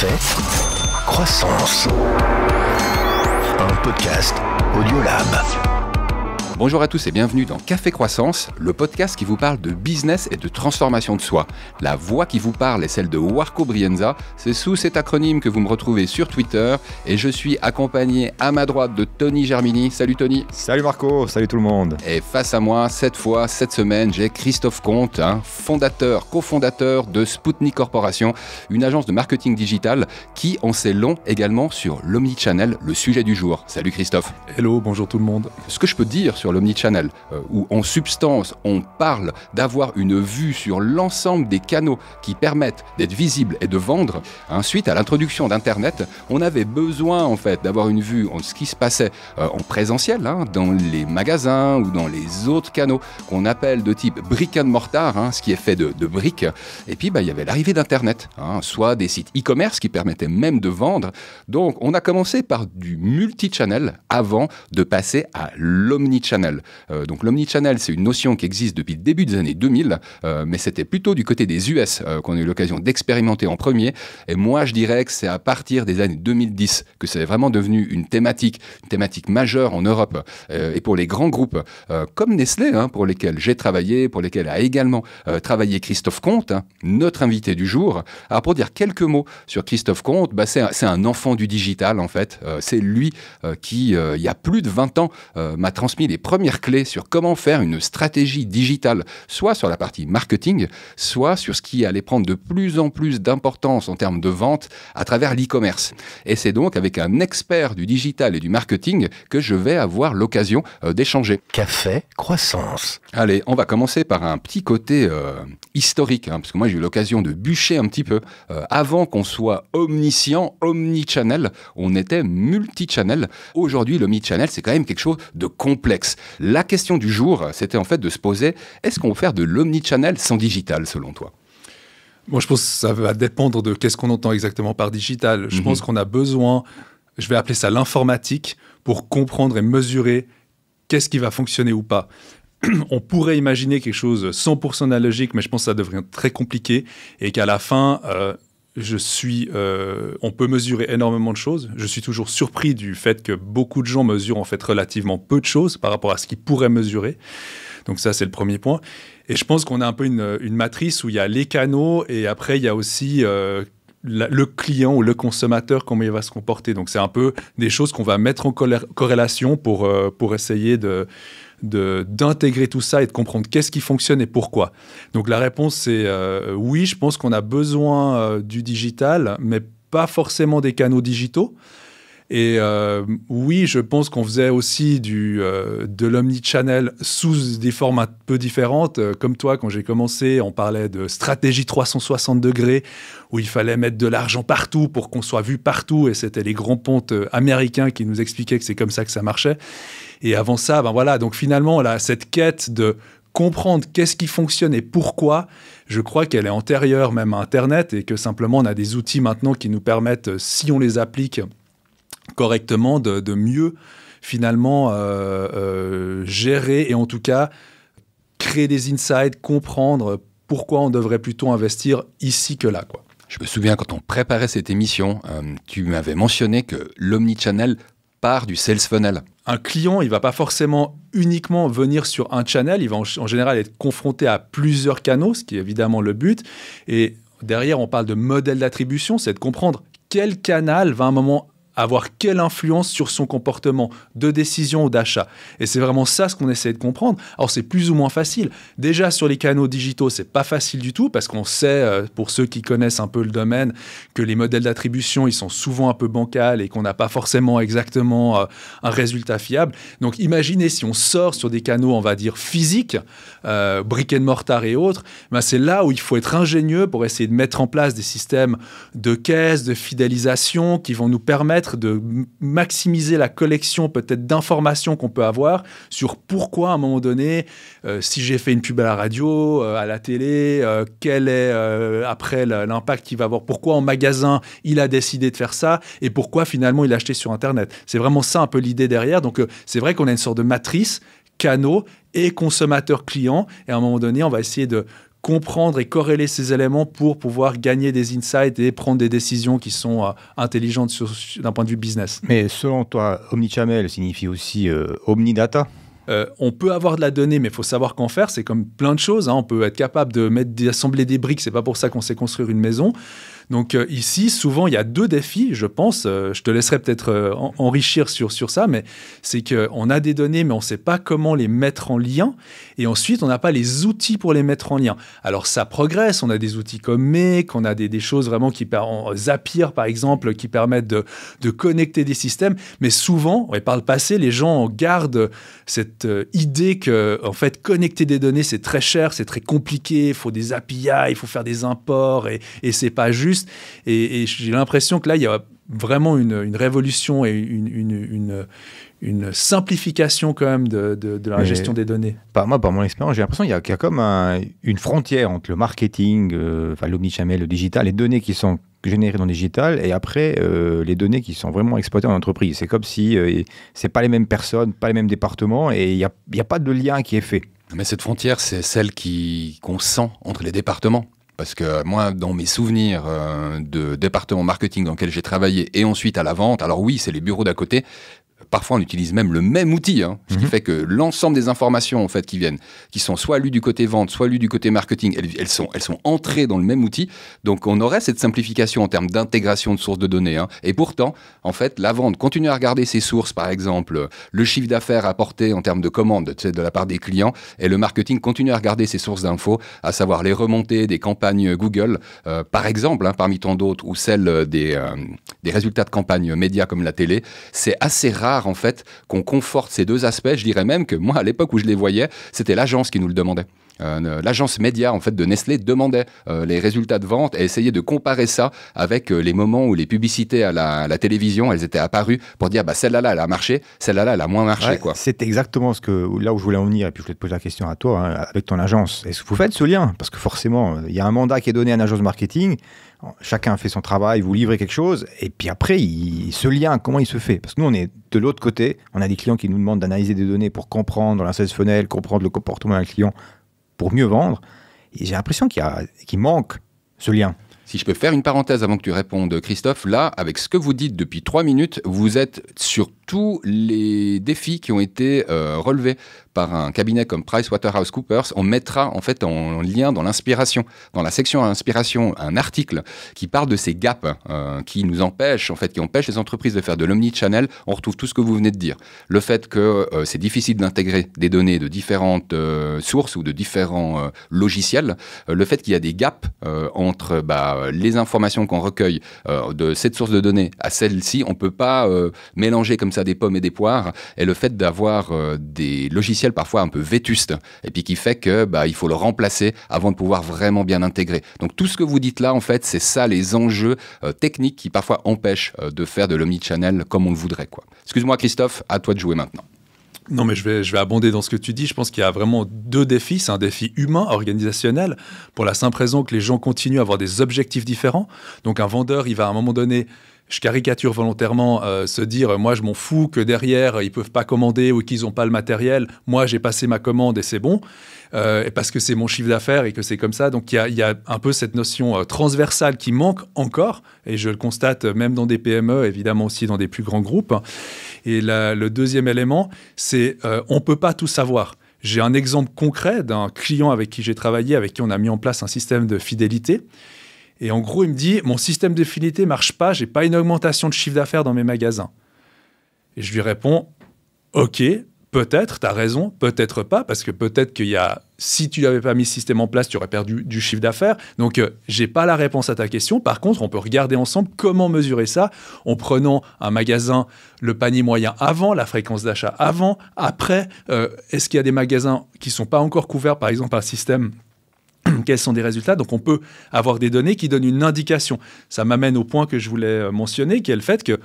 Faites Croissance. Un podcast Audiolab. Bonjour à tous et bienvenue dans Café Croissance, le podcast qui vous parle de business et de transformation de soi. La voix qui vous parle est celle de Warco Brienza. C'est sous cet acronyme que vous me retrouvez sur Twitter et je suis accompagné à ma droite de Tony Germini. Salut Tony. Salut Marco, salut tout le monde. Et face à moi, cette fois, cette semaine, j'ai Christophe Comte, co hein, fondateur, cofondateur de Sputnik Corporation, une agence de marketing digital qui en sait long également sur l'omnichannel, le sujet du jour. Salut Christophe. Hello, bonjour tout le monde. Ce que je peux dire sur l'omnichannel, euh, où en substance on parle d'avoir une vue sur l'ensemble des canaux qui permettent d'être visible et de vendre. suite à l'introduction d'Internet, on avait besoin en fait d'avoir une vue en ce qui se passait euh, en présentiel, hein, dans les magasins ou dans les autres canaux qu'on appelle de type brick and mortar, hein, ce qui est fait de, briques. Et puis, bah, il y avait l'arrivée d'Internet, hein, soit des sites e-commerce qui permettaient même de vendre. Donc, on a commencé par du multi-channel avant de passer à l'omnichannel euh, donc l'omnichannel, c'est une notion qui existe depuis le début des années 2000, euh, mais c'était plutôt du côté des US euh, qu'on a eu l'occasion d'expérimenter en premier. Et moi, je dirais que c'est à partir des années 2010 que c'est vraiment devenu une thématique, une thématique majeure en Europe. et pour les grands groupes comme Nestlé, hein, pour lesquels j'ai travaillé, pour lesquels a également travaillé Christophe Comte, hein, notre invité du jour. Alors pour dire quelques mots sur Christophe Comte, bah c'est un, enfant du digital en fait. c'est lui qui, il y a plus de 20 ans, m'a transmis les Première clé sur comment faire une stratégie digitale, soit sur la partie marketing, soit sur ce qui allait prendre de plus en plus d'importance en termes de vente à travers l'e-commerce. Et c'est donc avec un expert du digital et du marketing que je vais avoir l'occasion euh, d'échanger. Café Croissance. Allez, on va commencer par un petit côté euh, historique, hein, parce que moi j'ai eu l'occasion de bûcher un petit peu. Euh, avant qu'on soit omniscient, omnichannel, on était multichannel. Aujourd'hui, l'omnichannel, c'est quand même quelque chose de complexe. La question du jour, c'était en fait de se poser, est-ce qu'on peut faire de l'omnichannel sans digital selon toi Moi, je pense que ça va dépendre de qu'est-ce qu'on entend exactement par digital. Je mhm. pense qu'on a besoin, je vais appeler ça l'informatique, pour comprendre et mesurer qu'est-ce qui va fonctionner ou pas on pourrait imaginer quelque chose 100% analogique, mais je pense que ça devrait être très compliqué et qu'à la fin, euh, je suis, euh, on peut mesurer énormément de choses. Je suis toujours surpris du fait que beaucoup de gens mesurent en fait relativement peu de choses par rapport à ce qu'ils pourraient mesurer. Donc ça, c'est le premier point. Et je pense qu'on a un peu une, matrice où il y a les canaux et après il y a aussi euh, le client ou le consommateur, comment il va se comporter. Donc c'est un peu des choses qu'on va mettre en corrélation pour, euh, pour essayer de, d'intégrer tout ça et de comprendre qu'est-ce qui fonctionne et pourquoi. Donc la réponse, c'est euh, oui, je pense qu'on a besoin euh, du digital, mais pas forcément des canaux digitaux. Et euh, oui, je pense qu'on faisait aussi du, de l'omnichannel sous des formes un peu différentes. comme toi, quand j'ai commencé, on parlait de stratégie 360 degrés, où il fallait mettre de l'argent partout pour qu'on soit vu partout. Et c'était les grands pontes américains qui nous expliquaient que c'est comme ça que ça marchait. Et avant ça, ben voilà, donc finalement, là, cette quête de comprendre qu'est-ce qui fonctionne et pourquoi, je crois qu'elle est antérieure même à Internet et que simplement on a des outils maintenant qui nous permettent, euh, si on les applique correctement, de, mieux finalement euh, euh, gérer et en tout cas créer des insights, comprendre pourquoi on devrait plutôt investir ici que là. Quoi. Je me souviens quand on préparait cette émission, tu m'avais mentionné que l'omnichannel part du sales funnel un client, il va pas forcément uniquement venir sur un channel, il va en, général être confronté à plusieurs canaux, ce qui est évidemment le but. Et derrière, on parle de modèle d'attribution, c'est de comprendre quel canal va à un moment avoir quelle influence sur son comportement de décision ou d'achat. Et c'est vraiment ça ce qu'on essaie de comprendre. Alors c'est plus ou moins facile. Déjà sur les canaux digitaux, c'est pas facile du tout parce qu'on sait, euh, pour ceux qui connaissent un peu le domaine, que les modèles d'attribution ils sont souvent un peu bancals et qu'on n'a pas forcément exactement euh, un résultat fiable. Donc imaginez si on sort sur des canaux, on va dire physiques, euh, brick and mortar et autres, ben c'est là où il faut être ingénieux pour essayer de mettre en place des systèmes de caisse, de fidélisation qui vont nous permettre de maximiser la collection peut-être d'informations qu'on peut avoir sur pourquoi à un moment donné, euh, si j'ai fait une pub à la radio, euh, à la télé, euh, quel est après l'impact qu'il va avoir, pourquoi en magasin il a décidé de faire ça et pourquoi finalement il a acheté sur Internet. C'est vraiment ça un peu l'idée derrière. Donc c'est vrai qu'on a une sorte de matrice canaux et consommateurs clients. Et à un moment donné, on va essayer de comprendre et corréler ces éléments pour pouvoir gagner des insights et prendre des décisions qui sont euh, intelligentes d'un point de vue business. Mais selon toi, omnichannel signifie aussi euh, omnidata euh, on peut avoir de la donnée, mais il faut savoir qu'en faire. C'est comme plein de choses. Hein. On peut être capable de mettre, d'assembler des briques. C'est pas pour ça qu'on sait construire une maison. Donc euh, ici, souvent, il y a deux défis, je pense. Euh, je te laisserai peut-être euh, enrichir sur, sur ça, mais c'est qu'on a des données, mais on ne sait pas comment les mettre en lien. Et ensuite, on n'a pas les outils pour les mettre en lien. Alors ça progresse, on a des outils comme Make, on a des, choses vraiment qui permettent, Zapier par exemple, qui permettent de, de, connecter des systèmes. Mais souvent, et par le passé, les gens gardent cette idée que, en fait, connecter des données, c'est très cher, c'est très compliqué, il faut des API, il faut faire des imports, et, et c'est pas juste et, j'ai l'impression que là, il y a vraiment une, révolution et une, une, simplification quand même de, la gestion des données. Par moi, par mon expérience, j'ai l'impression qu'il y, a comme une frontière entre le marketing, euh, le digital, les données qui sont générées dans le digital et après euh, les données qui sont vraiment exploitées en entreprise. C'est comme si ce euh, c'est pas les mêmes personnes, pas les mêmes départements et il n'y a, y a pas de lien qui est fait. Mais cette frontière, c'est celle qu'on sent entre les départements. Parce que euh, moi, dans mes souvenirs euh, de département marketing dans lequel j'ai travaillé et ensuite à la vente, alors oui, c'est les bureaux d'à côté, Parfois, on utilise même le même outil, hein, ce qui mhm. fait que l'ensemble des informations en fait qui viennent, qui sont soit lues du côté vente, soit lues du côté marketing, elles, sont elles sont entrées dans le même outil. Donc, on aurait cette simplification en termes d'intégration de sources de données. Hein. Et pourtant, en fait, la vente continue à regarder ses sources, par exemple le chiffre d'affaires apporté en termes de commandes de la part des clients, et le marketing continue à regarder ses sources d'infos, à savoir les remontées des campagnes Google, euh, par exemple, hein, parmi tant d'autres, ou celles euh, des euh, des résultats de campagnes médias comme la télé. C'est assez rare en fait qu'on conforte ces deux aspects. Je dirais même que moi, à l'époque où je les voyais, c'était l'agence qui nous le demandait. Euh, l'agence média en fait de Nestlé demandait euh, les résultats de vente et essayait de comparer ça avec euh, les moments où les publicités à la, télévision elles étaient apparues pour dire bah celle-là là elle a marché, celle-là là elle a moins marché quoi. C'est exactement ce que là où je voulais en venir et puis je voulais te poser la question à toi hein, avec ton agence. Est-ce que vous faites ce lien parce que forcément il y a un mandat qui est donné à une agence marketing chacun fait son travail, vous livrez quelque chose, et puis après, ce lien, comment il se fait Parce que nous, on est de l'autre côté, on a des clients qui nous demandent d'analyser des données pour comprendre la sales funnel, comprendre le comportement d'un client, pour mieux vendre. Et j'ai l'impression qu'il manque ce lien. Si je peux faire une parenthèse avant que tu répondes, Christophe, là, avec ce que vous dites depuis trois minutes, vous êtes sur tous les défis qui ont été euh, relevés par un cabinet comme PricewaterhouseCoopers, on mettra en fait en lien dans l'inspiration, dans la section inspiration, un article qui parle de ces gaps euh, qui nous empêchent, en fait, qui empêchent les entreprises de faire de l'omni-channel. On retrouve tout ce que vous venez de dire. Le fait que euh, c'est difficile d'intégrer des données de différentes euh, sources ou de différents logiciels, le fait qu'il y a des gaps entre bah, les informations qu'on recueille de cette source de données à celle-ci, on ne peut pas mélanger comme ça des pommes et des poires, et le fait d'avoir des logiciels parfois un peu vétuste et puis qui fait que bah, il faut le remplacer avant de pouvoir vraiment bien intégrer. Donc tout ce que vous dites là, en fait, c'est ça les enjeux euh, techniques qui parfois empêchent euh, de faire de l'omni-channel comme on le voudrait. Quoi. Excuse-moi Christophe, à toi de jouer maintenant. Non, mais je vais, je vais abonder dans ce que tu dis. Je pense qu'il y a vraiment deux défis. C'est un défi humain, organisationnel, pour la simple raison que les gens continuent à avoir des objectifs différents. Donc un vendeur, il va à un moment donné je caricature volontairement, euh, se dire moi je m'en fous que derrière ils peuvent pas commander ou qu'ils n'ont pas le matériel, moi j'ai passé ma commande et c'est bon, euh, parce que c'est mon chiffre d'affaires et que c'est comme ça. Donc il y, a, un peu cette notion euh, transversale qui manque encore, et je le constate même dans des PME, évidemment aussi dans des plus grands groupes. Hein. Et le deuxième élément, c'est on peut pas tout savoir. J'ai un exemple concret d'un client avec qui j'ai travaillé, avec qui on a mis en place un système de fidélité. Et en gros, il me dit Mon système de ne marche pas, j'ai pas une augmentation de chiffre d'affaires dans mes magasins. Et je lui réponds Ok, peut-être, tu as raison, peut-être pas, parce que peut-être qu'il a, si tu n'avais pas mis ce système en place, tu aurais perdu du chiffre d'affaires. Donc, je euh, j'ai pas la réponse à ta question. Par contre, on peut regarder ensemble comment mesurer ça en prenant un magasin, le panier moyen avant, la fréquence d'achat avant, après. Euh, est-ce qu'il y a des magasins qui sont pas encore couverts, par exemple, par un système quels sont des résultats. Donc on peut avoir des données qui donnent une indication. Ça m'amène au point que je voulais euh, mentionner, qui est le fait que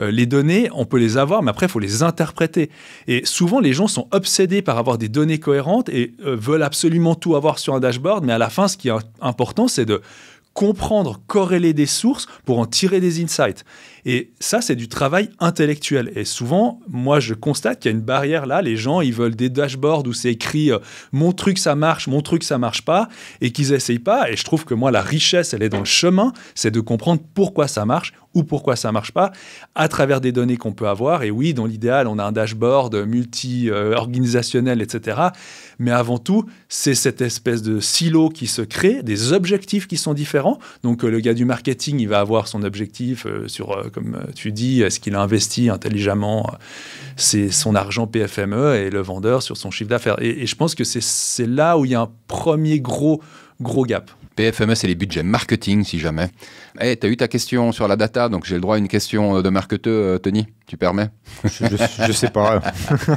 euh, les données, on peut les avoir, mais après, il faut les interpréter. Et souvent, les gens sont obsédés par avoir des données cohérentes et euh, veulent absolument tout avoir sur un dashboard, mais à la fin, ce qui est important, c'est de comprendre, corréler des sources pour en tirer des insights. Et ça, c'est du travail intellectuel. Et souvent, moi, je constate qu'il y a une barrière là. Les gens, ils veulent des dashboards où c'est écrit euh, mon truc, ça marche, mon truc, ça marche pas, et qu'ils n'essayent pas. Et je trouve que moi, la richesse, elle est dans le chemin, c'est de comprendre pourquoi ça marche ou pourquoi ça marche pas à travers des données qu'on peut avoir. Et oui, dans l'idéal, on a un dashboard multi-organisationnel, etc. Mais avant tout, c'est cette espèce de silo qui se crée, des objectifs qui sont différents. Donc, euh, le gars du marketing, il va avoir son objectif euh, sur comme euh, tu dis, est-ce qu'il a investi intelligemment euh, c'est son argent PFME et le vendeur sur son chiffre d'affaires. et, je pense que c'est là où il y a un premier gros, gros gap. Pfms et les budgets marketing, si jamais. Eh, hey, tu eu ta question sur la data, donc j'ai le droit à une question euh, de marketeur, euh, Tony Tu permets je, sais pas.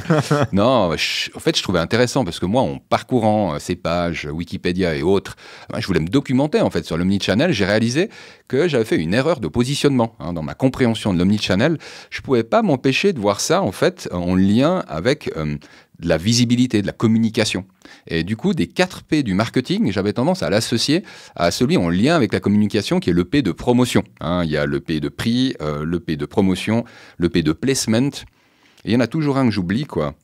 non, en fait, je trouvais intéressant parce que moi, en parcourant euh, ces pages, Wikipédia et autres, bah, je voulais me documenter en fait sur l'omnichannel. J'ai réalisé que j'avais fait une erreur de positionnement hein, dans ma compréhension de l'omnichannel. Je pouvais pas m'empêcher de voir ça en fait en lien avec de la visibilité, de la communication. Et du coup, des 4 P du marketing, j'avais tendance à l'associer à celui en lien avec la communication qui est le P de promotion. Hein. il y a le P de prix, euh, le P de promotion, le P de placement. Et il y en a toujours un que j'oublie, quoi.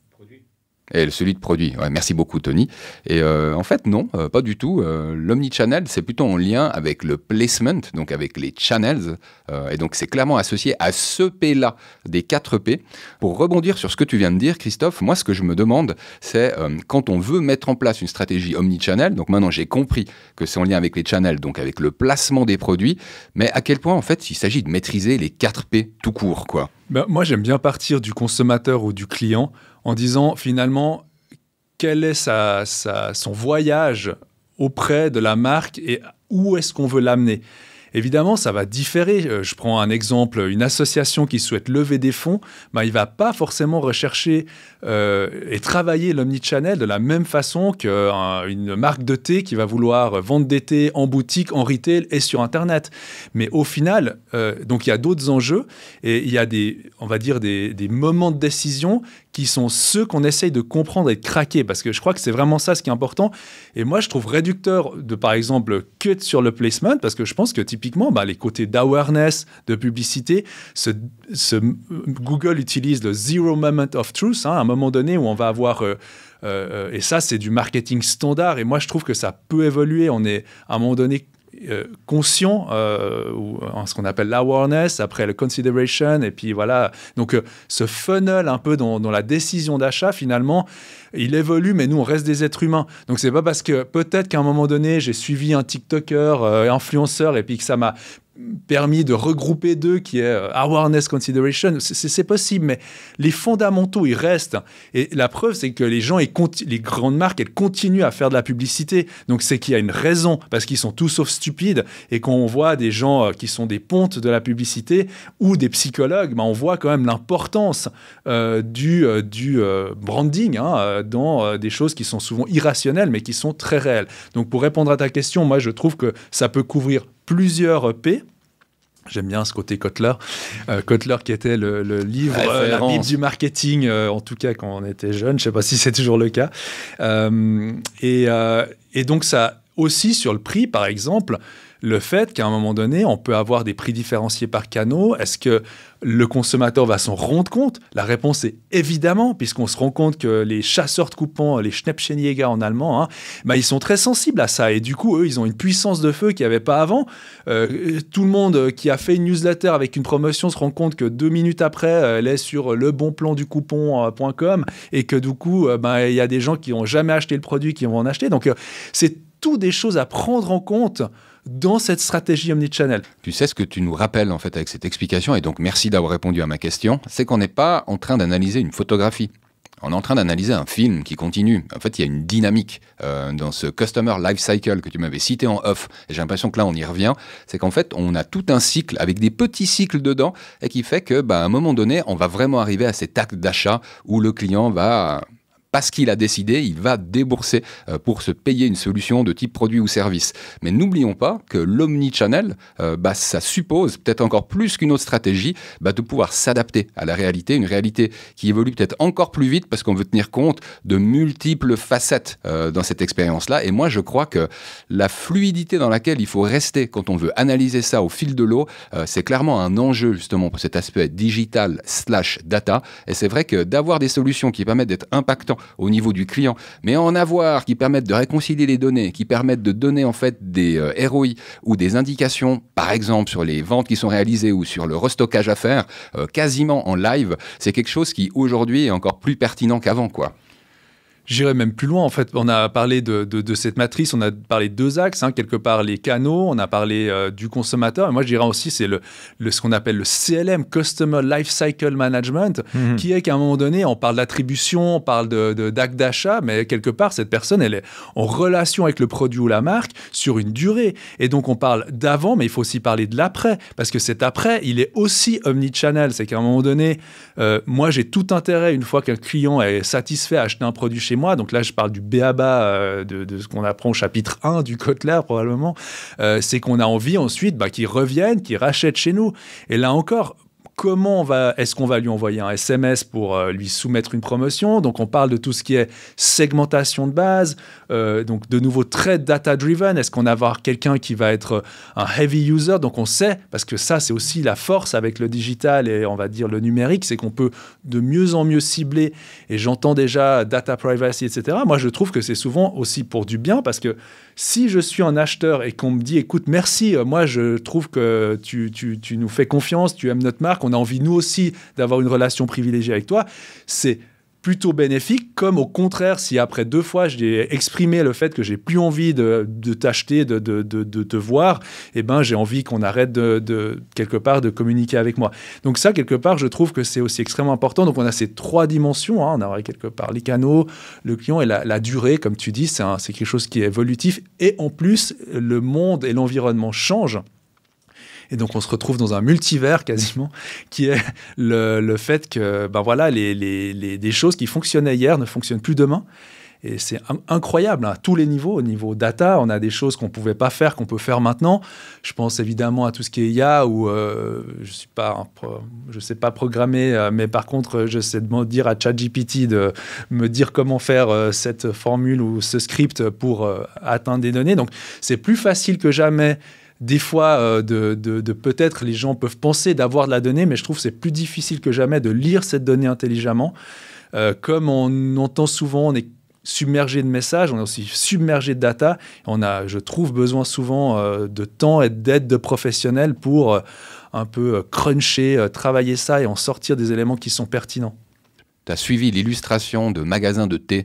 Et celui de produit. merci beaucoup, Tony. Et euh, en fait, non, euh, pas du tout. Euh, L'omnichannel, c'est plutôt en lien avec le placement, donc avec les channels. Euh, et donc, c'est clairement associé à ce P-là, des 4 P. Pour rebondir sur ce que tu viens de dire, Christophe, moi, ce que je me demande, c'est quand on veut mettre en place une stratégie omnichannel, donc maintenant, j'ai compris que c'est en lien avec les channels, donc avec le placement des produits, mais à quel point, en fait, il s'agit de maîtriser les 4 P tout court, quoi. Ben, moi, j'aime bien partir du consommateur ou du client en disant finalement quel est son voyage auprès de la marque et où est-ce qu'on veut l'amener. Évidemment, ça va différer. Euh, je prends un exemple, une association qui souhaite lever des fonds, bah, il ne va pas forcément rechercher euh, et travailler l'omnichannel de la même façon qu'une euh, marque de thé qui va vouloir vendre des thés en boutique, en retail et sur Internet. Mais au final, donc il y a d'autres enjeux et il y a des, on va dire, des moments de décision qui sont ceux qu'on essaye de comprendre et de craquer, parce que je crois que c'est vraiment ça ce qui est important. Et moi, je trouve réducteur de, par exemple, cut sur le placement, parce que je pense que typiquement, bah, les côtés d'awareness, de publicité, ce, Google utilise le zero moment of truth, hein, à un moment donné où on va avoir... Euh, euh, euh, et ça, c'est du marketing standard. Et moi, je trouve que ça peut évoluer. On est à un moment donné euh, conscient, euh, ou euh, en ce qu'on appelle l'awareness, après le consideration, et puis voilà. Donc, ce funnel un peu dans, dans la décision d'achat, finalement, il évolue, mais nous, on reste des êtres humains. Donc, c'est pas parce que peut-être qu'à un moment donné, j'ai suivi un TikToker, influenceur, et puis que ça m'a permis de regrouper deux, qui est euh, Awareness Consideration. C'est possible, mais les fondamentaux, ils restent. Et la preuve, c'est que les gens, et les grandes marques, elles continuent à faire de la publicité. Donc c'est qu'il y a une raison, parce qu'ils sont tout sauf stupides. Et quand on voit des gens euh, qui sont des pontes de la publicité ou des psychologues, ben, on voit quand même l'importance euh, du, du branding hein, dans des choses qui sont souvent irrationnelles, mais qui sont très réelles. Donc pour répondre à ta question, moi, je trouve que ça peut couvrir plusieurs P. J'aime bien ce côté Kotler. Euh, Kotler qui était le, le livre, euh, la Bible du marketing, euh, en tout cas quand on était jeune. Je ne sais pas si c'est toujours le cas. Et, et, donc ça aussi sur le prix, par exemple, le fait qu'à un moment donné, on peut avoir des prix différenciés par canaux. Est-ce que le consommateur va s'en rendre compte La réponse est évidemment, puisqu'on se rend compte que les chasseurs de coupons, les Schnäppchenjäger en allemand, hein, bah, ils sont très sensibles à ça. Et du coup, eux, ils ont une puissance de feu qu'il n'y avait pas avant. Euh, tout le monde qui a fait une newsletter avec une promotion se rend compte que deux minutes après, euh, elle est sur lebonplanducoupon.com et que du coup, euh, bah, il y a des gens qui n'ont jamais acheté le produit qui vont en acheter. Donc, c'est tout des choses à prendre en compte dans cette stratégie omnichannel. Tu sais ce que tu nous rappelles en fait avec cette explication, et donc merci d'avoir répondu à ma question, c'est qu'on n'est pas en train d'analyser une photographie. On est en train d'analyser un film qui continue. En fait, il y a une dynamique euh, dans ce Customer Life Cycle que tu m'avais cité en off. J'ai l'impression que là, on y revient. C'est qu'en fait, on a tout un cycle avec des petits cycles dedans et qui fait que, bah, à un moment donné, on va vraiment arriver à cet acte d'achat où le client va parce qu'il a décidé, il va débourser euh, pour se payer une solution de type produit ou service. Mais n'oublions pas que l'omnichannel, euh, bah, ça suppose peut-être encore plus qu'une autre stratégie bah, de pouvoir s'adapter à la réalité, une réalité qui évolue peut-être encore plus vite parce qu'on veut tenir compte de multiples facettes euh, dans cette expérience-là. Et moi, je crois que la fluidité dans laquelle il faut rester quand on veut analyser ça au fil de l'eau, c'est clairement un enjeu justement pour cet aspect digital slash data. Et c'est vrai que d'avoir des solutions qui permettent d'être impactants au niveau du client. Mais en avoir qui permettent de réconcilier les données, qui permettent de donner en fait des héroïs euh, ou des indications, par exemple sur les ventes qui sont réalisées ou sur le restockage à faire, euh, quasiment en live, c'est quelque chose qui aujourd'hui est encore plus pertinent qu'avant, quoi. J'irai même plus loin. En fait, on a parlé de, cette matrice, on a parlé de deux axes, hein, quelque part les canaux, on a parlé euh, du consommateur. Et moi, je dirais aussi, c'est le, ce qu'on appelle le CLM, Customer Lifecycle Management, mhm. qui est qu'à un moment donné, on parle d'attribution, on parle de, d'acte d'achat, mais quelque part, cette personne, elle est en relation avec le produit ou la marque sur une durée. Et donc, on parle d'avant, mais il faut aussi parler de l'après, parce que cet après, il est aussi omnichannel. C'est qu'à un moment donné, euh, moi, j'ai tout intérêt, une fois qu'un client est satisfait à acheter un produit chez moi. Donc là, je parle du béaba euh, de, ce qu'on apprend au chapitre 1 du Kotler probablement. Euh, c'est qu'on a envie ensuite bah, qu'ils reviennent, qu'ils rachètent chez nous. Et là encore, comment on va, est-ce qu'on va lui envoyer un SMS pour euh, lui soumettre une promotion Donc on parle de tout ce qui est segmentation de base, euh, donc de nouveau très data driven. Est-ce qu'on va avoir quelqu'un qui va être euh, un heavy user Donc on sait parce que ça c'est aussi la force avec le digital et on va dire le numérique, c'est qu'on peut de mieux en mieux cibler. Et j'entends déjà data privacy, etc. Moi je trouve que c'est souvent aussi pour du bien parce que si je suis un acheteur et qu'on me dit, écoute, merci, euh, moi je trouve que tu, tu nous fais confiance, tu aimes notre marque, on a envie nous aussi d'avoir une relation privilégiée avec toi, c'est plutôt bénéfique, comme au contraire, si après deux fois j'ai exprimé le fait que j'ai plus envie de, t'acheter, de, te voir, eh ben j'ai envie qu'on arrête de, quelque part de communiquer avec moi. Donc ça, quelque part, je trouve que c'est aussi extrêmement important. Donc on a ces trois dimensions, hein. on a quelque part les canaux, le client et la, la durée, comme tu dis, c'est quelque chose qui est évolutif, et en plus, le monde et l'environnement changent. Et donc, on se retrouve dans un multivers quasiment, qui est le, fait que, ben voilà, les, les, les, des choses qui fonctionnaient hier ne fonctionnent plus demain. Et c'est incroyable, à hein. tous les niveaux. Au niveau data, on a des choses qu'on ne pouvait pas faire, qu'on peut faire maintenant. Je pense évidemment à tout ce qui est IA, où euh, je suis pas, je sais pas programmer, euh, mais par contre, je sais dire à ChatGPT de me dire comment faire euh, cette formule ou ce script pour atteindre des données. Donc, c'est plus facile que jamais des fois, euh, de, peut-être les gens peuvent penser d'avoir de la donnée, mais je trouve c'est plus difficile que jamais de lire cette donnée intelligemment. Euh, comme on entend souvent, on est submergé de messages, on est aussi submergé de data. On a, je trouve, besoin souvent euh, de temps et d'aide de professionnels pour un peu cruncher, travailler ça et en sortir des éléments qui sont pertinents. Tu as suivi l'illustration de magasins de thé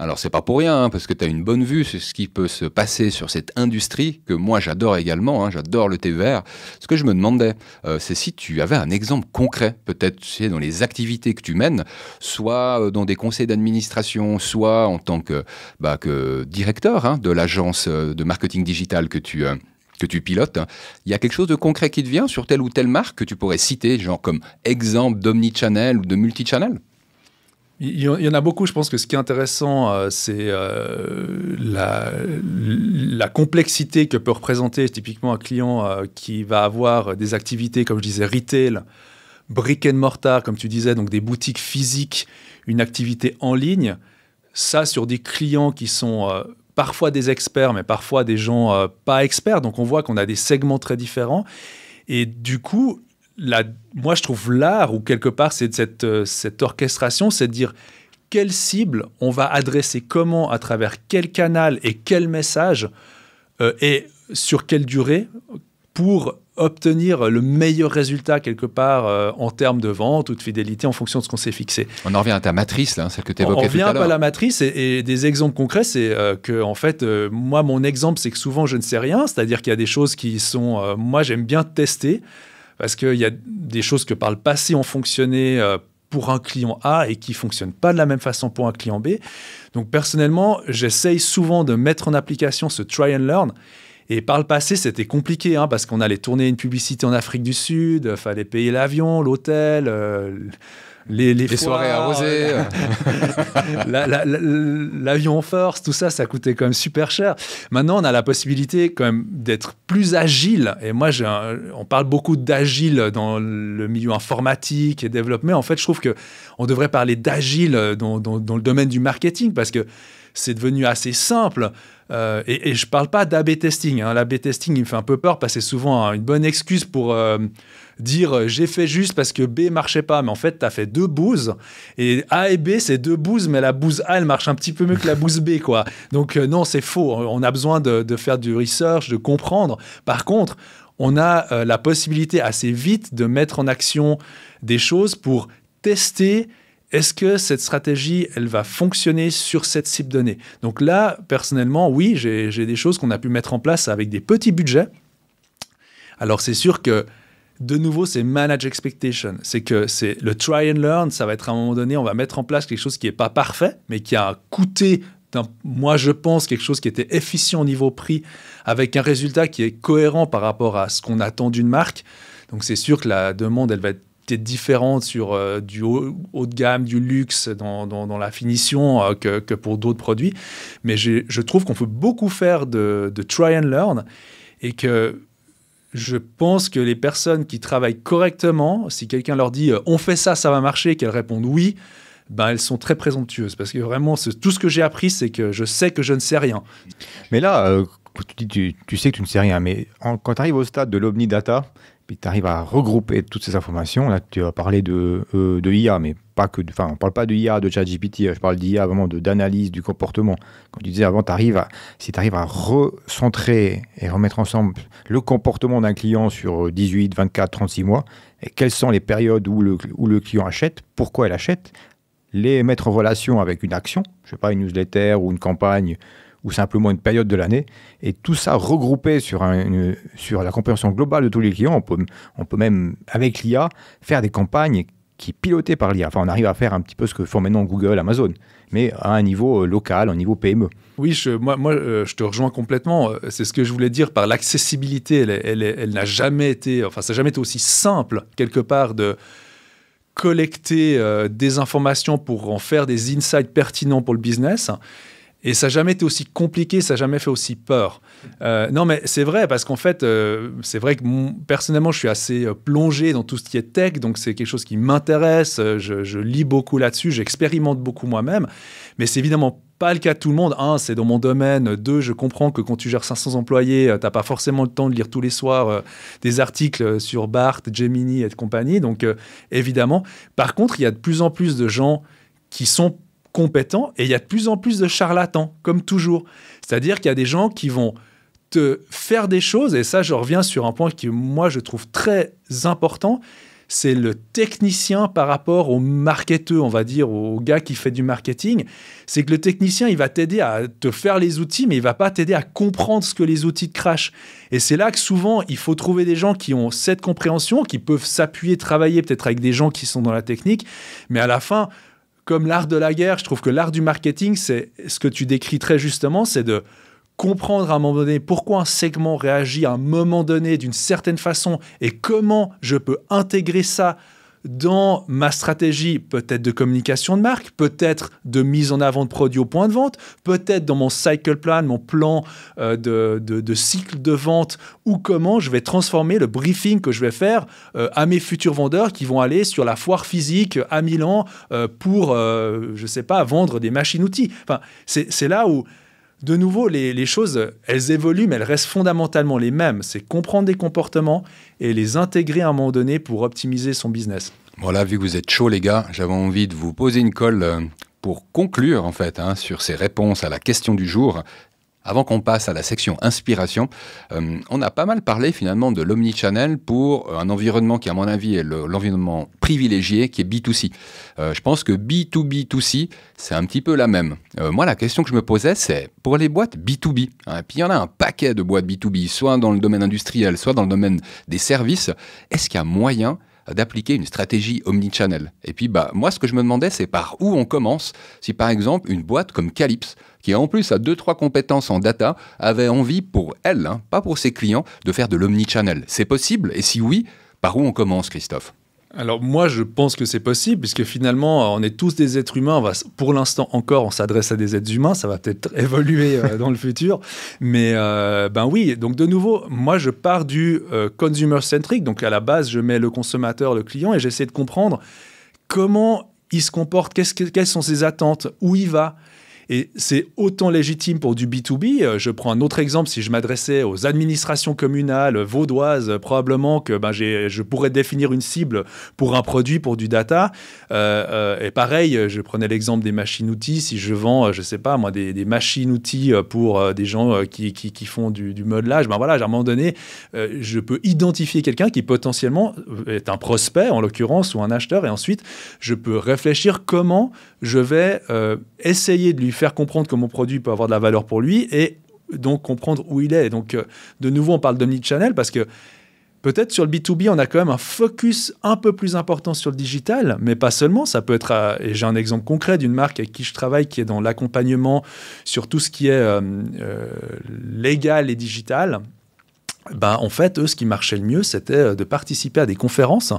alors c'est pas pour rien, hein, parce que tu as une bonne vue sur ce qui peut se passer sur cette industrie, que moi j'adore également, hein, j'adore le thé Ce que je me demandais, euh, c'est si tu avais un exemple concret, peut-être tu dans les activités que tu mènes, soit euh, dans des conseils d'administration, soit en tant que, bah, directeur hein, de l'agence euh, de marketing digital que tu... que tu pilotes, il y a quelque chose de concret qui te vient sur telle ou telle marque que tu pourrais citer, genre comme exemple d'omnichannel ou de multichannel il y en a beaucoup. Je pense que ce qui est intéressant, euh, c'est euh, la, complexité que peut représenter typiquement un client euh, qui va avoir des activités, comme je disais, retail, brick and mortar, comme tu disais, donc des boutiques physiques, une activité en ligne. Ça, sur des clients qui sont parfois des experts, mais parfois des gens pas experts. Donc on voit qu'on a des segments très différents. Et du coup, moi, je trouve l'art, ou quelque part, c'est cette, euh, cette orchestration, c'est de dire quelle cible on va adresser, comment, à travers quel canal et quel message, euh, et sur quelle durée, pour obtenir le meilleur résultat quelque part euh, en termes de vente ou de fidélité en fonction de ce qu'on s'est fixé. On en revient à ta matrice, là, hein, celle que tu évoquais tout à l'heure. On revient à la matrice et, des exemples concrets, c'est que en fait, moi, mon exemple, c'est que souvent, je ne sais rien, c'est-à-dire qu'il y a des choses qui sont... moi, j'aime bien tester, parce qu'il y a des choses que par le passé ont fonctionné euh, pour un client A et qui ne fonctionnent pas de la même façon pour un client B. Donc personnellement, j'essaye souvent de mettre en application ce try and learn. Et par le passé, c'était compliqué hein, parce qu'on allait tourner une publicité en Afrique du Sud, euh, fallait payer l'avion, l'hôtel. Euh, les, les, soirées arrosées, l'avion en force, tout ça, ça coûtait quand même super cher. Maintenant, on a la possibilité quand même d'être plus agile. Et moi, on parle beaucoup d'agile dans le milieu informatique et développement. En fait, je trouve que on devrait parler d'agile dans, le domaine du marketing parce que c'est devenu assez simple. Euh, et, je ne parle pas d'AB testing. Hein. b testing, il me fait un peu peur parce que c'est souvent une bonne excuse pour, euh, dire euh, j'ai fait juste parce que B marchait pas, mais en fait, tu as fait deux bouses. Et A et B, c'est deux bouses, mais la bouse A, elle marche un petit peu mieux que la bouse B, quoi. Donc, euh, non, c'est faux. On a besoin de, faire du research, de comprendre. Par contre, on a euh, la possibilité assez vite de mettre en action des choses pour tester est-ce que cette stratégie, elle va fonctionner sur cette cible donnée Donc là, personnellement, oui, j'ai des choses qu'on a pu mettre en place avec des petits budgets. Alors c'est sûr que de nouveau, c'est manage expectation. C'est que c'est le try and learn, ça va être à un moment donné, on va mettre en place quelque chose qui n'est pas parfait, mais qui a coûté, moi je pense, quelque chose qui était efficient au niveau prix, avec un résultat qui est cohérent par rapport à ce qu'on attend d'une marque. Donc c'est sûr que la demande, elle va être différente sur euh, du haut, de gamme, du luxe, dans, la finition euh, que, pour d'autres produits. Mais je trouve qu'on peut beaucoup faire de, de try and learn et que je pense que les personnes qui travaillent correctement, si quelqu'un leur dit euh, on fait ça, ça va marcher, qu'elles répondent oui, ben elles sont très présomptueuses parce que vraiment tout ce que j'ai appris, c'est que je sais que je ne sais rien. Mais là, euh, tu, tu, sais que tu ne sais rien, mais quand tu arrives au stade de l'omnidata puis tu arrives à regrouper toutes ces informations. Là, tu as parlé de, euh, de IA, mais pas que. Enfin, on ne parle pas de IA, de GPT. Hein, je parle d'IA vraiment d'analyse du comportement. Quand tu disais avant, arrives si tu arrives à recentrer et remettre ensemble le comportement d'un client sur 18, 24, 36 mois, et quelles sont les périodes où le, où le client achète, pourquoi il achète, les mettre en relation avec une action, je ne sais pas, une newsletter ou une campagne ou simplement une période de l'année. Et tout ça regroupé sur, un, sur la compréhension globale de tous les clients, on peut, on peut même, avec l'IA, faire des campagnes qui pilotées par l'IA. Enfin, on arrive à faire un petit peu ce que font maintenant Google, Amazon, mais à un niveau euh, local, au niveau PME. Oui, moi, moi, euh, je te rejoins complètement. Euh, c'est ce que je voulais dire par l'accessibilité. Elle, elle, n'a jamais été, enfin, ça n'a jamais été aussi simple, quelque part, de collecter des informations pour en faire des insights pertinents pour le business. Et ça n'a jamais été aussi compliqué, ça n'a jamais fait aussi peur. Euh, non, mais c'est vrai, parce qu'en fait, euh, c'est vrai que personnellement, je suis assez euh, plongé dans tout ce qui est tech, donc c'est quelque chose qui m'intéresse, je, lis beaucoup là-dessus, j'expérimente beaucoup moi-même, mais c'est évidemment pas le cas de tout le monde. Un, c'est dans mon domaine. Deux, je comprends que quand tu gères 500 employés, t'as pas forcément le temps de lire tous les soirs des articles sur Bart, Gemini et compagnie, donc évidemment. Par contre, il y a de plus en plus de gens qui sont compétents et il y a de plus en plus de charlatans, comme toujours. C'est-à-dire qu'il y a des gens qui vont te faire des choses, et ça je reviens sur un point qui moi je trouve très important, c'est le technicien par rapport au marketeur, on va dire, au gars qui fait du marketing. C'est que le technicien, il va t'aider à te faire les outils, mais il va pas t'aider à comprendre ce que les outils te crachent. Et c'est là que souvent, il faut trouver des gens qui ont cette compréhension, qui peuvent s'appuyer, travailler peut-être avec des gens qui sont dans la technique, mais à la fin, comme l'art de la guerre, je trouve que l'art du marketing, c'est ce que tu décris très justement, c'est de comprendre à un moment donné pourquoi un segment réagit à un moment donné d'une certaine façon et comment je peux intégrer ça dans ma stratégie peut-être de communication de marque, peut-être de mise en avant de produits au point de vente, peut-être dans mon cycle plan, mon plan euh, de, cycle de vente, ou comment je vais transformer le briefing que je vais faire euh, à mes futurs vendeurs qui vont aller sur la foire physique à Milan euh, pour, je ne sais pas, vendre des machines-outils. Enfin, c'est là où de nouveau, les, choses, elles évoluent, mais elles restent fondamentalement les mêmes. C'est comprendre des comportements et les intégrer à un moment donné pour optimiser son business. Voilà, vu que vous êtes chaud, les gars, j'avais envie de vous poser une colle euh, pour conclure, en fait, hein, sur ces réponses à la question du jour. Avant qu'on passe à la section inspiration, euh, on a pas mal parlé finalement de l'omnichannel pour euh, un environnement qui, à mon avis, est l'environnement privilégié, qui est B2C. Euh, je pense que B2B2C, c'est un petit peu la même. moi, la question que je me posais, c'est pour les boîtes B2B, hein, et puis il y en a un paquet de boîtes B2B, soit dans le domaine industriel, soit dans le domaine des services, est-ce qu'il y a moyen d'appliquer une stratégie omnichannel. Et puis, bah, moi, ce que je me demandais, c'est par où on commence si, par exemple, une boîte comme Calypse, qui en plus a deux, trois compétences en data, avait envie pour elle, hein, pas pour ses clients, de faire de l'omnichannel. C'est possible Et si oui, par où on commence, Christophe alors moi, je pense que c'est possible, puisque finalement, on est tous des êtres humains. pour l'instant encore, on s'adresse à des êtres humains. Ça va peut-être évoluer euh, dans le futur. Mais euh, ben oui, donc de nouveau, moi, je pars du euh, consumer-centric. Donc à la base, je mets le consommateur, le client, et j'essaie de comprendre comment il se comporte, quelles sont ses attentes, où il va. Et c'est autant légitime pour du B2B. Euh, je prends un autre exemple, si je m'adressais aux administrations communales vaudoises, probablement que ben, je pourrais définir une cible pour un produit, pour du data. Euh, euh, et pareil, je prenais l'exemple des machines-outils. Si je vends, je sais pas, moi, des, machines-outils pour des gens qui, qui, font du, modelage, ben voilà, à un moment donné, je peux identifier quelqu'un qui potentiellement est un prospect, en l'occurrence, ou un acheteur, et ensuite, je peux réfléchir comment je vais essayer de lui faire comprendre que mon produit peut avoir de la valeur pour lui et donc comprendre où il est. donc, euh, de nouveau, on parle d'omnichannel parce que peut-être sur le B2B, on a quand même un focus un peu plus important sur le digital, mais pas seulement. Ça peut être, euh, et j'ai un exemple concret d'une marque avec qui je travaille qui est dans l'accompagnement sur tout ce qui est euh, légal et digital. Ben, en fait, eux, ce qui marchait le mieux, c'était de participer à des conférences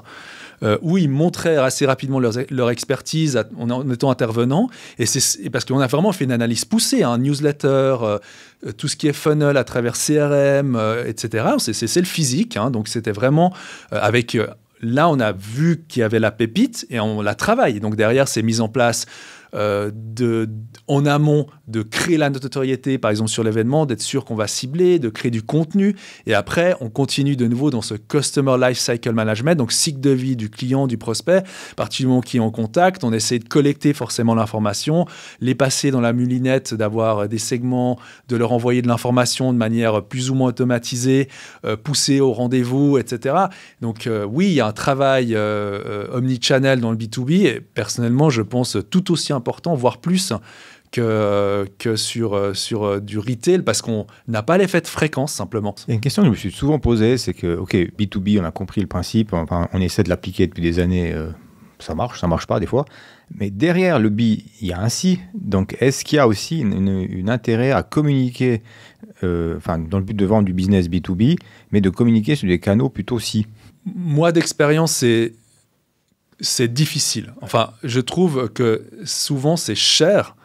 euh, où ils montraient assez rapidement leur, expertise en, étant intervenants. Et c'est parce qu'on a vraiment fait une analyse poussée, un hein, newsletter, euh, euh, tout ce qui est funnel à travers CRM, etc. C'est le physique, hein. donc c'était vraiment avec là, on a vu qu'il y avait la pépite et on la travaille. Donc derrière, c'est mise en place en amont de créer la notoriété, par exemple sur l'événement, d'être sûr qu'on va cibler, de créer du contenu. Et après, on continue de nouveau dans ce Customer Life Cycle Management, donc cycle de vie du client, du prospect. À du moment qui est en contact, on essaie de collecter forcément l'information, les passer dans la mulinette, d'avoir des segments, de leur envoyer de l'information de manière plus ou moins automatisée, euh, pousser au rendez-vous, etc. Donc euh, oui, il y a un travail euh, omnichannel dans le B2B, et personnellement, je pense tout aussi important, voire plus que, que sur, euh, sur euh, du retail parce qu'on n'a pas l'effet de fréquence simplement. Il y a une question que je me suis souvent posée, c'est que, OK, B2B, on a compris le principe, on, essaie de l'appliquer depuis des années, euh, ça marche, ça marche pas des fois. Mais derrière le B, il y a un C Donc, est-ce qu'il y a aussi un intérêt à communiquer, enfin, dans le but de vendre du business B2B, mais de communiquer sur des canaux plutôt C Moi, d'expérience, c'est, c'est difficile. Enfin, je trouve que souvent, c'est cher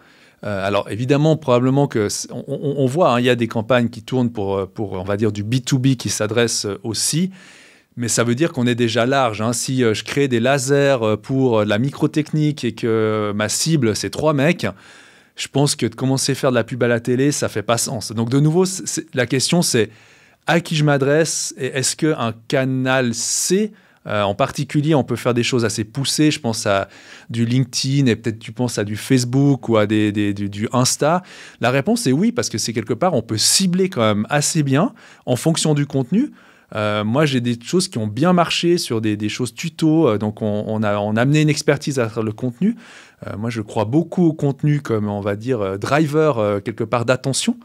euh, alors évidemment, probablement que on, voit, hein, il y a des campagnes qui tournent pour, euh, pour on va dire, du B2B qui s'adresse euh, aussi. Mais ça veut dire qu'on est déjà large. Hein. Si je crée des lasers pour la microtechnique et que ma cible, c'est trois mecs, je pense que de commencer à faire de la pub à la télé, ça fait pas sens. Donc de nouveau, la question c'est à qui je m'adresse et est-ce qu'un canal C euh, en particulier, on peut faire des choses assez poussées. Je pense à du LinkedIn et peut-être tu penses à du Facebook ou à du, Insta. La réponse est oui, parce que c'est quelque part, on peut cibler quand même assez bien en fonction du contenu. Euh, moi, j'ai des choses qui ont bien marché sur des, choses tuto. Euh, donc, on, a, amené une expertise à travers le contenu. moi, je crois beaucoup au contenu comme, on va dire, driver quelque part d'attention.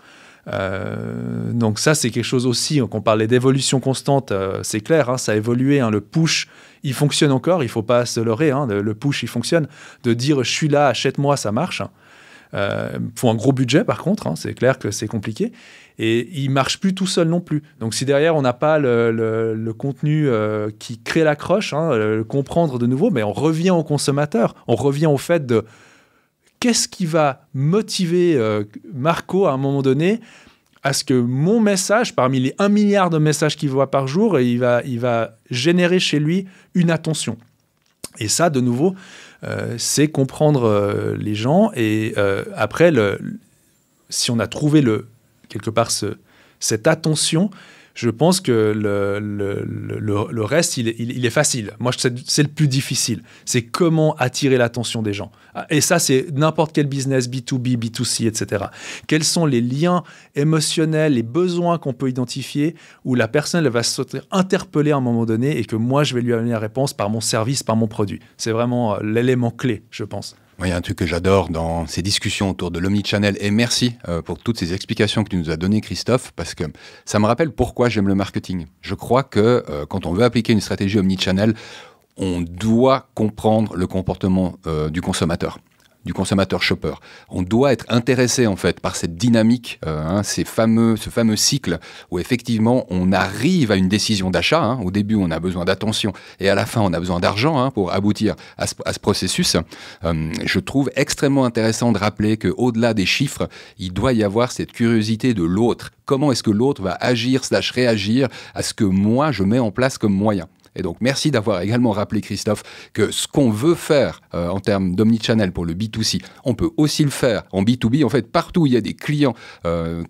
Euh, donc ça, c'est quelque chose aussi, hein, on parlait d'évolution constante, euh, c'est clair, hein, ça a évolué, hein, le push, il fonctionne encore, il faut pas se leurrer, le, push, il fonctionne, de dire je suis là, achète-moi, ça marche. Euh, pour un gros budget, par contre, c'est clair que c'est compliqué. Et il marche plus tout seul non plus. Donc, si derrière on n'a pas le, contenu euh, qui crée l'accroche, hein, le comprendre de nouveau, mais on revient au consommateur, on revient au fait de qu'est-ce qui va motiver euh, Marco à un moment donné à ce que mon message, parmi les 1 milliard de messages qu'il voit par jour, il va, il va générer chez lui une attention. Et ça, de nouveau, euh, c'est comprendre euh, les gens. Et après, le, si on a trouvé le, quelque part ce, cette attention, je pense que le, reste, il est, facile. Moi, c'est le plus difficile. C'est comment attirer l'attention des gens. Ah, et ça, c'est n'importe quel business, B2B, B2C, etc. Quels sont les liens émotionnels, les besoins qu'on peut identifier où la personne va se interpeller à un moment donné et que moi, je vais lui amener la réponse par mon service, par mon produit. C'est vraiment euh, l'élément clé, je pense il y a un truc que j'adore dans ces discussions autour de l'omnichannel, et merci euh, pour toutes ces explications que tu nous as données, Christophe, parce que ça me rappelle pourquoi j'aime le marketing. Je crois que euh, quand on veut appliquer une stratégie omnichannel, on doit comprendre le comportement euh, du consommateur du consommateur shopper. On doit être intéressé en fait par cette dynamique, euh, hein, ces fameux, ce fameux cycle où effectivement on arrive à une décision d'achat. Hein. Au début, on a besoin d'attention et à la fin, on a besoin d'argent hein, pour aboutir à ce, processus. Euh, je trouve extrêmement intéressant de rappeler que au-delà des chiffres, il doit y avoir cette curiosité de l'autre. Comment est-ce que l'autre va agir/réagir à ce que moi je mets en place comme moyen. Et donc, merci d'avoir également rappelé, Christophe, que ce qu'on veut faire euh, en termes d'omnichannel pour le B2C, on peut aussi le faire en B2B. En fait, partout où il y a des clients euh,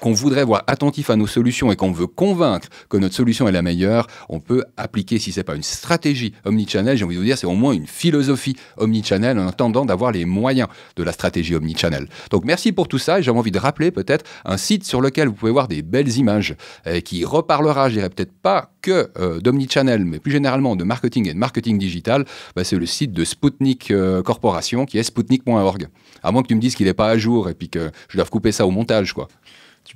qu'on voudrait voir attentif à nos solutions et qu'on veut convaincre que notre solution est la meilleure, on peut appliquer, si ce n'est pas une stratégie omnichannel, j'ai envie de vous dire, c'est au moins une philosophie omnichannel en attendant d'avoir les moyens de la stratégie omnichannel. Donc merci pour tout ça et j'avais envie de rappeler peut-être un site sur lequel vous pouvez voir des belles images et euh, qui reparlera, je dirais peut-être pas que euh, d'omnichannel, mais plus généralement de marketing et de marketing digital, bah, c'est le site de Sputnik euh, Corporation qui est sputnik.org. À moins que tu me dises qu'il n'est pas à jour et puis que je dois couper ça au montage, quoi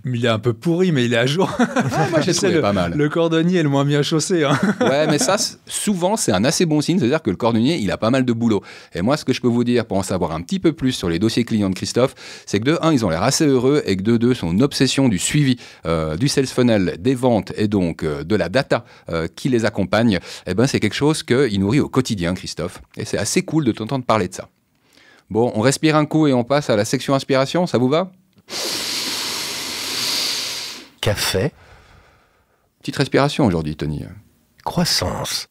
il est un peu pourri, mais il est à jour. moi, j'essaie le, Le cordonnier est le moins bien chaussé. Hein. ouais, mais ça, souvent, c'est un assez bon signe. C'est-à-dire que le cordonnier, il a pas mal de boulot. Et moi, ce que je peux vous dire pour en savoir un petit peu plus sur les dossiers clients de Christophe, c'est que de un, ils ont l'air assez heureux et que de deux, son obsession du suivi euh, du sales funnel, des ventes et donc euh, de la data euh, qui les accompagne, Et eh ben, c'est quelque chose qu'il nourrit au quotidien, Christophe. Et c'est assez cool de t'entendre parler de ça. Bon, on respire un coup et on passe à la section inspiration, ça vous va café. Petite respiration aujourd'hui, Tony. Croissance.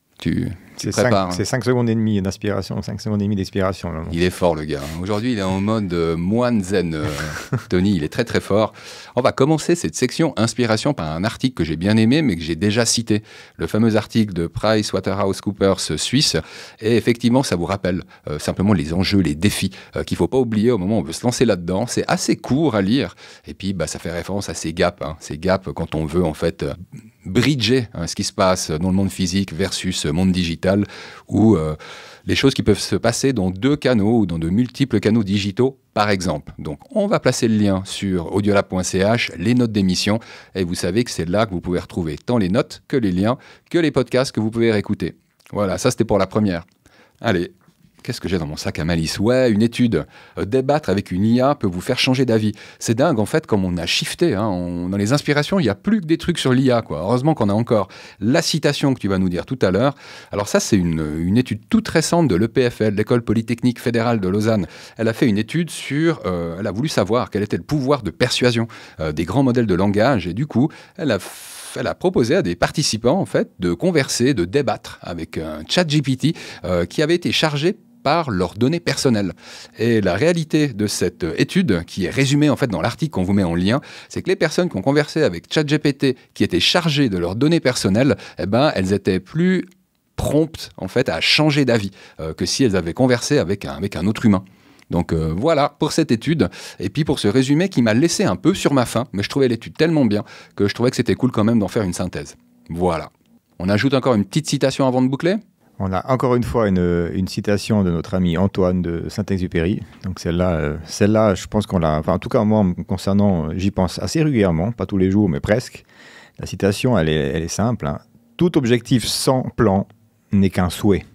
C'est 5 hein. secondes et demie d'inspiration, 5 secondes et demie d'expiration. Il est fort le gars. Hein. Aujourd'hui, il est en mode euh, moine zen. Euh, Tony, il est très très fort. On va commencer cette section inspiration par un article que j'ai bien aimé, mais que j'ai déjà cité. Le fameux article de Price PricewaterhouseCoopers euh, suisse. Et effectivement, ça vous rappelle simplement les enjeux, les défis qu'il ne faut pas oublier au moment où on veut se lancer là-dedans. C'est assez court à lire. Et puis, bah, ça fait référence à ces gaps. Hein. ces gaps quand on veut en fait bridger hein, ce qui se passe dans le monde physique versus monde digital, ou euh, les choses qui peuvent se passer dans deux canaux ou dans de multiples canaux digitaux, par exemple. Donc, on va placer le lien sur audiolab.ch, les notes d'émission, et vous savez que c'est là que vous pouvez retrouver tant les notes que les liens, que les podcasts que vous pouvez réécouter. Voilà, ça c'était pour la première. Allez, Qu'est-ce que j'ai dans mon sac à malice Ouais, une étude. Euh, débattre avec une IA peut vous faire changer d'avis. C'est dingue, en fait, comme on a shifté. Hein. dans les inspirations, il n'y a plus que des trucs sur l'IA. Heureusement qu'on a encore la citation que tu vas nous dire tout à l'heure. Alors ça, c'est une, étude toute récente de l'EPFL, l'École Polytechnique Fédérale de Lausanne. Elle a fait une étude sur... Euh, elle a voulu savoir quel était le pouvoir de persuasion euh, des grands modèles de langage. Et du coup, elle a proposé à des participants en fait de converser, de débattre avec un chat GPT qui avait été chargé par leurs données personnelles. Et la réalité de cette étude, qui est résumée en fait dans l'article qu'on vous met en lien, c'est que les personnes qui ont conversé avec ChatGPT, qui étaient chargées de leurs données personnelles, eh ben, elles étaient plus promptes en fait à changer d'avis euh, que si elles avaient conversé avec un, autre humain. Donc euh, voilà pour cette étude et puis pour ce résumé qui m'a laissé un peu sur ma faim, mais je trouvais l'étude tellement bien que je trouvais que c'était cool quand même d'en faire une synthèse. Voilà. On ajoute encore une petite citation avant de boucler on a encore une fois une, citation de notre ami Antoine de Saint-Exupéry. Donc celle-là, euh, celle-là, je pense qu'on l'a. Enfin, en tout cas, moi, concernant, euh, j'y pense assez régulièrement, pas tous les jours, mais presque. La citation, elle est, elle est simple. Hein. Tout objectif sans plan n'est qu'un souhait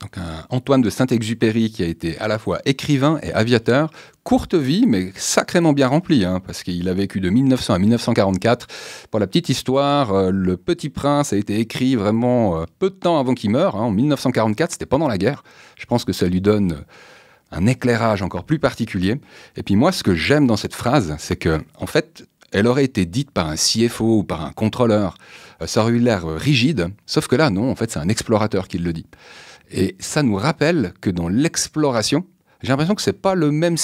donc Antoine de Saint-Exupéry qui a été à la fois écrivain et aviateur, courte vie mais sacrément bien remplie, hein, parce qu'il a vécu de 1900 à 1944. Pour la petite histoire, euh, Le Petit Prince a été écrit vraiment euh, peu de temps avant qu'il meure, hein, en 1944, c'était pendant la guerre. Je pense que ça lui donne euh, un éclairage encore plus particulier. Et puis moi, ce que j'aime dans cette phrase, c'est que, en fait, elle aurait été dite par un CFO ou par un contrôleur. Ça aurait eu l'air rigide, sauf que là, non, en fait, c'est un explorateur qui le dit. Et ça nous rappelle que dans l'exploration, j'ai l'impression que n'est pas le même,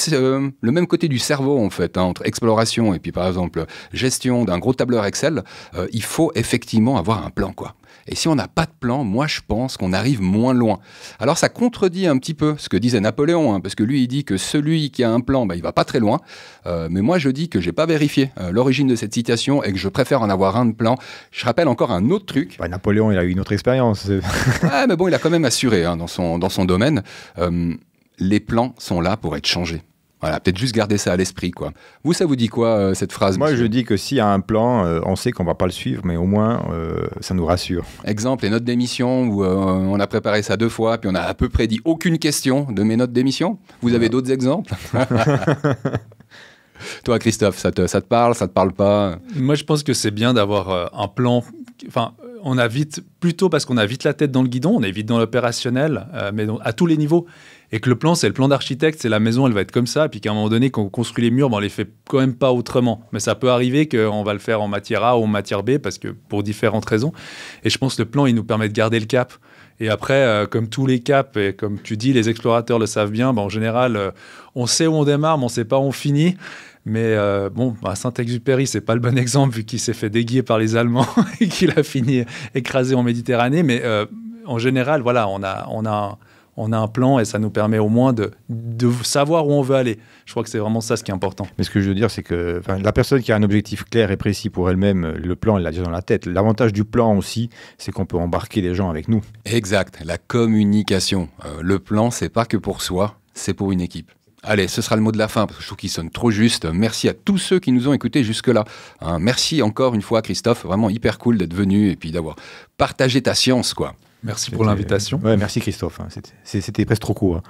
côté du cerveau en fait, hein, entre exploration et puis par exemple gestion d'un gros tableur Excel. Euh, il faut effectivement avoir un plan quoi. Et si on n'a pas de plan, moi je pense qu'on arrive moins loin. Alors ça contredit un petit peu ce que disait Napoléon, hein, parce que lui il dit que celui qui a un plan, bah, il va pas très loin. Euh, mais moi je dis que j'ai pas vérifié euh, l'origine de cette citation et que je préfère en avoir un de plan. Je rappelle encore un autre truc. Bah, Napoléon, il a eu une autre expérience. mais bon, il a quand même assuré hein, dans, son, dans son domaine. Euh, les plans sont là pour être changés. Voilà, peut-être juste garder ça à l'esprit, quoi. Vous, ça vous dit quoi, euh, cette phrase Moi, je dis que s'il y a un plan, euh, on sait qu'on va pas le suivre, mais au moins, euh, ça nous rassure. Exemple, les notes d'émission, où on a préparé ça deux fois, puis on a à peu près dit aucune question de mes notes d'émission. Vous avez d'autres exemples Toi, Christophe, ça te, ça te parle, ça te parle pas Moi, je pense que c'est bien d'avoir un plan. Enfin, on a vite, plutôt parce qu'on a vite la tête dans le guidon, on est vite dans l'opérationnel, euh, mais à tous les niveaux. Et que le plan, c'est le plan d'architecte, c'est la maison, elle va être comme ça. Et Puis qu'à un moment donné, quand on construit les murs, ben, on les fait quand même pas autrement. Mais ça peut arriver qu'on va le faire en matière A ou en matière B, parce que pour différentes raisons. Et je pense que le plan, il nous permet de garder le cap. Et après, euh, comme tous les caps, et comme tu dis, les explorateurs le savent bien, ben, en général, euh, on sait où on démarre, mais on ne sait pas où on finit. Mais euh, bon, bah, Saint-Exupéry, c'est pas le bon exemple vu qu'il s'est fait déguiller par les Allemands et qu'il a fini écrasé en Méditerranée. Mais euh, en général, voilà, on a, on, a, on a un plan et ça nous permet au moins de, de savoir où on veut aller. Je crois que c'est vraiment ça ce qui est important. Mais ce que je veux dire, c'est que la personne qui a un objectif clair et précis pour elle-même, le plan, elle l'a déjà dans la tête. L'avantage du plan aussi, c'est qu'on peut embarquer les gens avec nous. Exact, la communication. Euh, le plan, c'est pas que pour soi, c'est pour une équipe. Allez, ce sera le mot de la fin, parce que je trouve qu'il sonne trop juste. Merci à tous ceux qui nous ont écoutés jusque-là. Hein. merci encore une fois, Christophe. Vraiment hyper cool d'être venu et puis d'avoir partagé ta science, quoi. Merci pour l'invitation. merci Christophe. Hein. C'était presque trop court.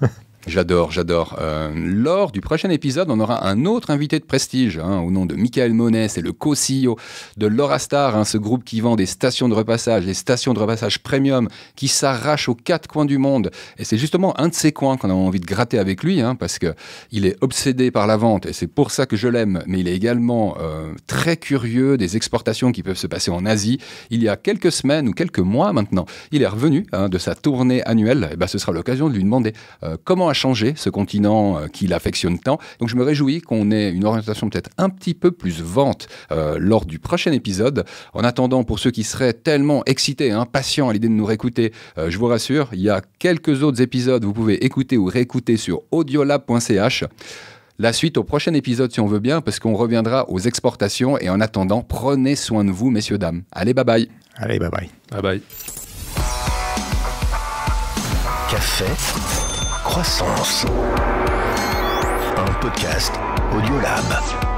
Hein. J'adore, j'adore. Euh, lors du prochain épisode, on aura un autre invité de prestige, hein, au nom de Michael Monet, c'est le co-CEO de Lorastar, hein, ce groupe qui vend des stations de repassage, des stations de repassage premium, qui s'arrache aux quatre coins du monde. Et c'est justement un de ces coins qu'on a envie de gratter avec lui, hein, parce que il est obsédé par la vente, et c'est pour ça que je l'aime. Mais il est également euh, très curieux des exportations qui peuvent se passer en Asie. Il y a quelques semaines ou quelques mois maintenant, il est revenu hein, de sa tournée annuelle. Et ben, ce sera l'occasion de lui demander euh, comment comment changer ce continent euh, qui qu'il affectionne tant. Donc je me réjouis qu'on ait une orientation peut-être un petit peu plus vente euh, lors du prochain épisode. En attendant, pour ceux qui seraient tellement excités, impatients hein, à l'idée de nous réécouter, euh, je vous rassure, il y a quelques autres épisodes, vous pouvez écouter ou réécouter sur audiolab.ch la suite au prochain épisode si on veut bien, parce qu'on reviendra aux exportations. Et en attendant, prenez soin de vous, messieurs, dames. Allez, bye bye. Allez, bye bye. Bye bye. Café croissance. Un podcast Audiolab.